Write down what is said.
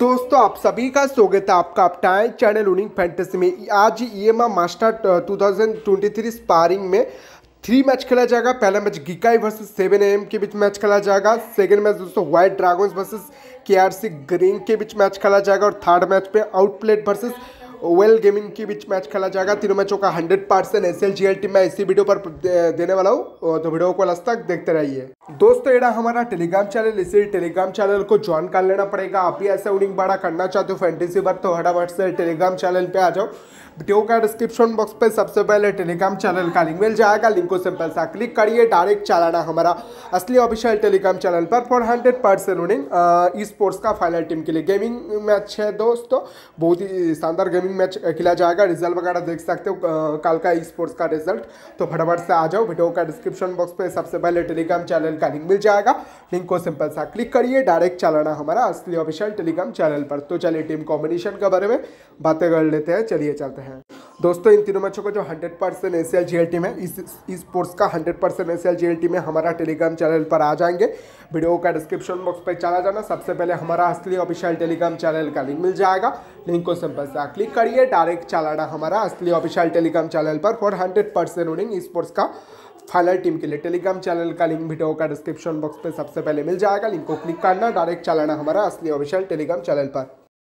दोस्तों आप सभी का स्वागत है आपका टाइम चैनल उनिंग फैंटेसी में आज ई एम मास्टर 2023 स्पारिंग में थ्री मैच खेला जाएगा पहला मैच गिकाई वर्सेस सेवन एम के बीच मैच खेला जाएगा सेकेंड मैच दोस्तों white dragons versus K R C green के बीच मैच खेला जाएगा और थर्ड मैच पे आउटप्लेट वर्सेस ओवेल गेमिंग के बीच मैच खेला जाएगा तीनों मैचों का hundred percent S L G L team मैं इसी वीडियो पर देने वाला हूँ तो वीडियो को लास्ट तक देखते रहिए दोस्तों एडा हमारा टेलीग्राम चैनल इसी टेलीग्राम चैनल को ज्वाइन कर लेना पड़ेगा आप भी ऐसे उनिंग बड़ा करना चाहते हो फैंटेसी पर तो हटाफट से टेलीग्राम चैनल पर आ जाओ वीडियो का डिस्क्रिप्शन बॉक्स पर सबसे पहले टेलीग्राम चैनल का लिंक मिल जाएगा लिंक को सिंपल सा क्लिक करिए डायरेक्ट चलाना हमारा असली ऑफिशियल टेलीग्राम चैनल पर for hundred percent running E sports का फाइनल टीम के लिए गेमिंग मैच है दोस्तों बहुत ही शानदार गेमिंग मैच खेला जाएगा रिजल्ट वगैरह देख सकते हो कल का ई स्पोर्ट्स का रिजल्ट तो फटाफट से आ जाओ वीडियो का डिस्क्रिप्शन बॉक्स पर सबसे पहले टेलीग्राम चैनल का लिंक मिल जाएगा लिंक को सिंपल सा क्लिक करिए डायरेक्ट चलाना हमारा असली ऑफिशियल टेलीग्राम चैनल पर तो चलिए टीम कॉम्बिनेशन के बारे में बातें कर लेते हैं चलिए चलते हैं हैं दोस्तों इन तीनों मैचों का जो 100 परसेंट एस जी टीम है इस स्पोर्ट्स का 100 परसेंट एस जी टीम है हमारा टेलीग्राम चैनल पर आ जाएंगे वीडियो का डिस्क्रिप्शन बॉक्स पर चला जाना सबसे पहले हमारा असली ऑफिशियल टेलीग्राम चैनल का लिंक मिल जाएगा लिंक को सिंपल से क्लिक करिए डायरेक्ट चलाना हमारा असली ऑफिशियल टेलीग्राम चैनल पर for hundred percent winning sports का फाइनल टीम के लिए टेलीग्राम चैनल का लिंक वीडियो का डिस्क्रिप्शन बॉक्स पर सबसे पहले मिल जाएगा लिंक को क्लिक करना डायरेक्ट चलाना हमारा असली ऑफिशियल टेलीग्राम चैनल पर